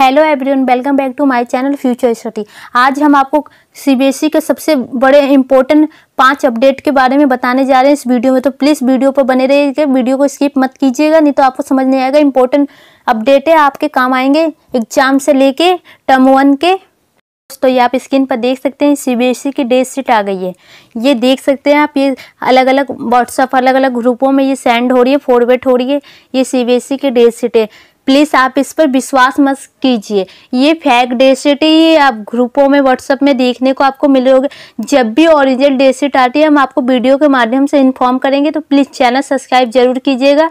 hello everyone welcome back to my channel future study आज हम आपको सीबीएसई e के सबसे बड़े इंपॉर्टेंट पांच अपडेट के बारे में बताने जा रहे हैं इस वीडियो में तो प्लीज़ वीडियो पर बने रहिएगा वीडियो को स्किप मत कीजिएगा नहीं तो आपको समझ नहीं आएगा इंपॉर्टेंट अपडेट है आपके काम आएंगे एग्जाम से लेके टर्म वन के तो ये आप स्क्रीन पर देख सकते हैं सीबीएसई e की डेट शीट आ गई है ये देख सकते हैं आप ये अलग अलग व्हाट्सअप अलग अलग ग्रुपों में ये सेंड हो रही है फॉरवर्ड हो रही है ये सीबीएसई e की डेट शीट है प्लीज़ आप इस पर विश्वास मत कीजिए ये फेक डेसेट ही आप ग्रुपों में व्हाट्सअप में देखने को आपको मिलोगे जब भी ओरिजिनल डेसेट आती है हम आपको वीडियो के माध्यम से इन्फॉर्म करेंगे तो प्लीज़ चैनल सब्सक्राइब जरूर कीजिएगा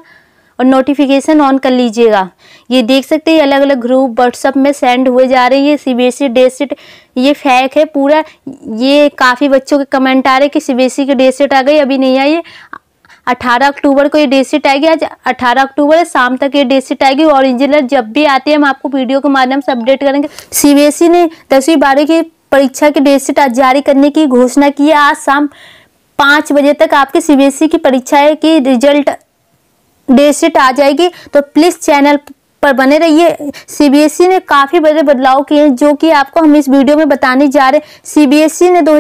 और नोटिफिकेशन ऑन कर लीजिएगा ये देख सकते हैं अलग अलग ग्रुप व्हाट्सअप में सेंड हुए जा रहे हैं e ये C B S E date sheet ये फेक है पूरा ये काफ़ी बच्चों के कमेंट आ रहे हैं कि सी बी एस ई की डे सेट आ गई अभी नहीं आई है 18 अक्टूबर को ये डेट शीट आएगी आज 18 अक्टूबर है शाम तक ये डेट शीट आएगी और इंजीनियर जब भी आते हैं हम आपको वीडियो के माध्यम से अपडेट करेंगे सीबीएसई e ने दसवीं बारह की परीक्षा की डेट शीट आज जारी करने की घोषणा की है आज शाम पाँच बजे तक आपकी सीबीएसई e की परीक्षाएँ की रिजल्ट डेट शीट आ जाएगी तो प्लीज़ चैनल पर बने रहिए सीबीएसई e ने काफ़ी बड़े बदलाव किए हैं जो कि आपको हम इस वीडियो में बताने जा रहे हैं सीबीएसई ने दो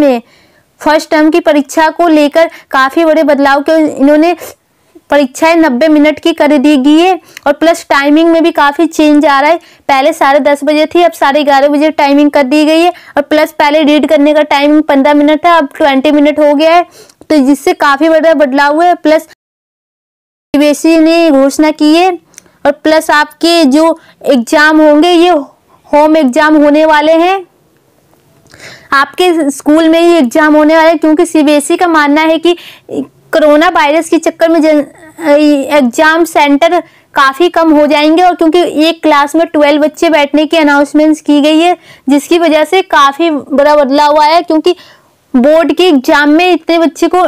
में फर्स्ट टर्म की परीक्षा को लेकर काफ़ी बड़े बदलाव के इन्होंने परीक्षाएं नब्बे मिनट की कर दी गई है और प्लस टाइमिंग में भी काफ़ी चेंज आ रहा है पहले साढ़े दस बजे थी अब साढ़े ग्यारह बजे टाइमिंग कर दी गई है और प्लस पहले रीड करने का टाइमिंग पंद्रह मिनट था अब ट्वेंटी मिनट हो गया है तो जिससे काफ़ी बड़ा बदलाव हुआ है प्लस सीबीएसई ने घोषणा की है और प्लस आपके जो एग्ज़ाम होंगे ये होम एग्ज़ाम होने वाले हैं आपके स्कूल में ही एग्जाम होने वाले क्योंकि सीबीएसई e का मानना है कि कोरोना वायरस के चक्कर में एग्जाम सेंटर काफ़ी कम हो जाएंगे और क्योंकि एक क्लास में ट्वेल्व बच्चे बैठने की अनाउंसमेंट्स की गई है जिसकी वजह से काफ़ी बड़ा बदलाव आया है क्योंकि बोर्ड के एग्जाम में इतने बच्चे को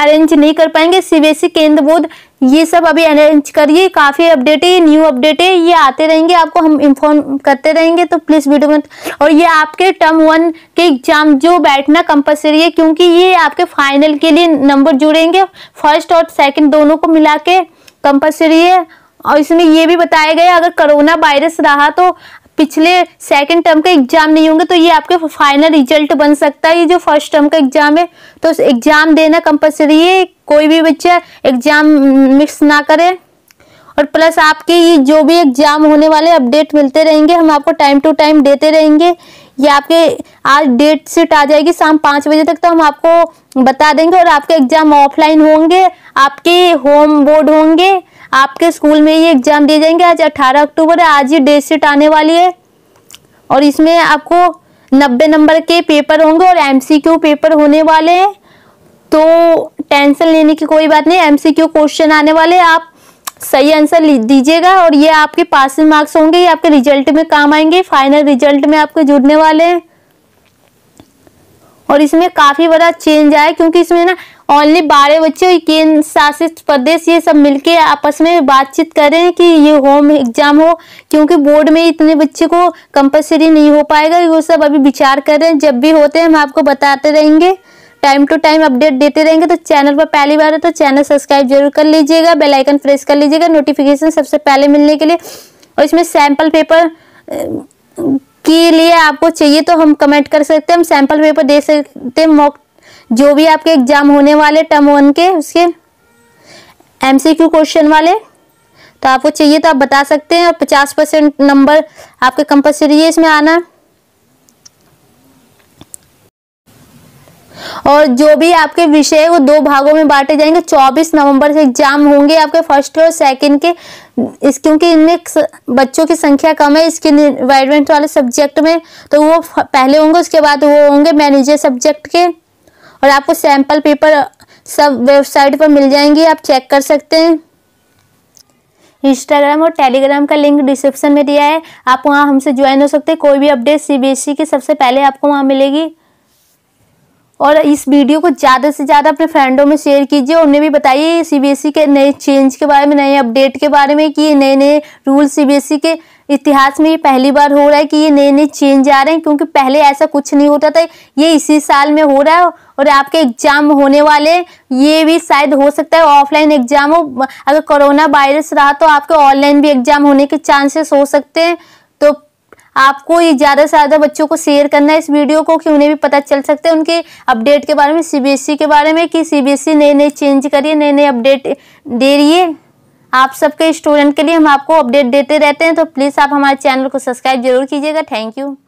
अरेंज नहीं कर पाएंगे सीबीएसई केंद्र बोर्ड ये सब अभी अरेंज करिए काफ़ी अपडेट है न्यू अपडेट है ये आते रहेंगे आपको हम इन्फॉर्म करते रहेंगे तो प्लीज़ वीडियो में और ये आपके टर्म वन के एग्जाम जो बैठना कंपलसरी है क्योंकि ये आपके फाइनल के लिए नंबर जुड़ेंगे फर्स्ट और सेकेंड दोनों को मिला के कंपल्सरी है और इसमें ये भी बताया गया अगर कोरोना वायरस रहा तो पिछले सेकंड टर्म का एग्जाम नहीं होंगे तो ये आपके फाइनल रिजल्ट बन सकता है ये जो फर्स्ट टर्म का एग्जाम है तो एग्जाम देना कंपलसरी है कोई भी बच्चा एग्जाम मिक्स ना करे और प्लस आपके ये जो भी एग्जाम होने वाले अपडेट मिलते रहेंगे हम आपको टाइम टू टाइम देते रहेंगे ये आपके आज डेट शीट आ जाएगी शाम पाँच बजे तक तो हम आपको बता देंगे और आपके एग्जाम ऑफलाइन होंगे आपके होम बोर्ड होंगे आपके स्कूल में ये एग्जाम दिए जाएंगे आज 18 अक्टूबर है आज ये डेट शीट आने वाली है और इसमें आपको 90 नंबर के पेपर होंगे और एमसीक्यू पेपर होने वाले हैं तो टेंशन लेने की कोई बात नहीं एमसीक्यू क्वेश्चन आने वाले आप सही आंसर दीजिएगा और ये आपके पासिंग मार्क्स होंगे ये आपके रिजल्ट में काम आएंगे फाइनल रिजल्ट में आपके जुड़ने वाले हैं और इसमें काफ़ी बड़ा चेंज आया क्योंकि इसमें ना ओनली बारह बच्चे केंद्र शासित प्रदेश ये सब मिलके आपस में बातचीत कर रहे हैं कि ये होम एग्जाम हो क्योंकि बोर्ड में इतने बच्चे को कंपलसरी नहीं हो पाएगा वो सब अभी विचार कर रहे हैं जब भी होते हैं हम आपको बताते रहेंगे टाइम टू टाइम अपडेट देते रहेंगे तो चैनल पर पहली बार है तो चैनल सब्सक्राइब जरूर कर लीजिएगा बेल आइकन प्रेस कर लीजिएगा नोटिफिकेशन सबसे पहले मिलने के लिए और इसमें सैम्पल पेपर के लिए आपको चाहिए तो हम कमेंट कर सकते हैं हम सैंपल पेपर दे सकते हैं मॉक जो भी आपके एग्जाम होने वाले टर्म वन के उसके क्यू क्वेश्चन वाले तो आपको चाहिए तो आप बता सकते हैं और पचास परसेंट नंबर आपके कंपल्सरी है इसमें आना और जो भी आपके विषय है वो दो भागों में बांटे जाएंगे 24 नवंबर से एग्जाम होंगे आपके फर्स्ट और सेकंड के इस क्योंकि इनमें बच्चों की संख्या कम है इसके इन्वायरमेंट वाले सब्जेक्ट में तो वो पहले होंगे उसके बाद वो होंगे मैनेजर सब्जेक्ट के और आपको सैम्पल पेपर सब वेबसाइट पर मिल जाएंगी आप चेक कर सकते हैं इंस्टाग्राम और टेलीग्राम का लिंक डिस्क्रिप्शन में दिया है आप वहाँ हमसे ज्वाइन हो सकते हैं कोई भी अपडेट सीबीएसई e की सबसे पहले आपको वहाँ मिलेगी और इस वीडियो को ज़्यादा से ज़्यादा अपने फ्रेंडों में शेयर कीजिए और उन्हें भी बताइए सीबीएसई e के नए चेंज के बारे में नए अपडेट के बारे में कि ये नए नए रूल सीबीएसई के इतिहास में ये पहली बार हो रहा है कि ये नए नए चेंज आ रहे हैं क्योंकि पहले ऐसा कुछ नहीं होता था ये इसी साल में हो रहा है और आपके एग्जाम होने वाले ये भी शायद हो सकता है ऑफलाइन एग्जाम हो अगर कोरोना वायरस रहा तो आपके ऑनलाइन भी एग्जाम होने के चांसेस हो सकते हैं आपको ये ज़्यादा से ज़्यादा बच्चों को शेयर करना है इस वीडियो को कि उन्हें भी पता चल सकते हैं उनके अपडेट के बारे में सीबीएसई e के बारे में कि सीबीएसई नए नए चेंज करिए नए नए अपडेट दे रही है आप सबके स्टूडेंट के लिए हम आपको अपडेट देते रहते हैं तो प्लीज़ आप हमारे चैनल को सब्सक्राइब जरूर कीजिएगा थैंक यू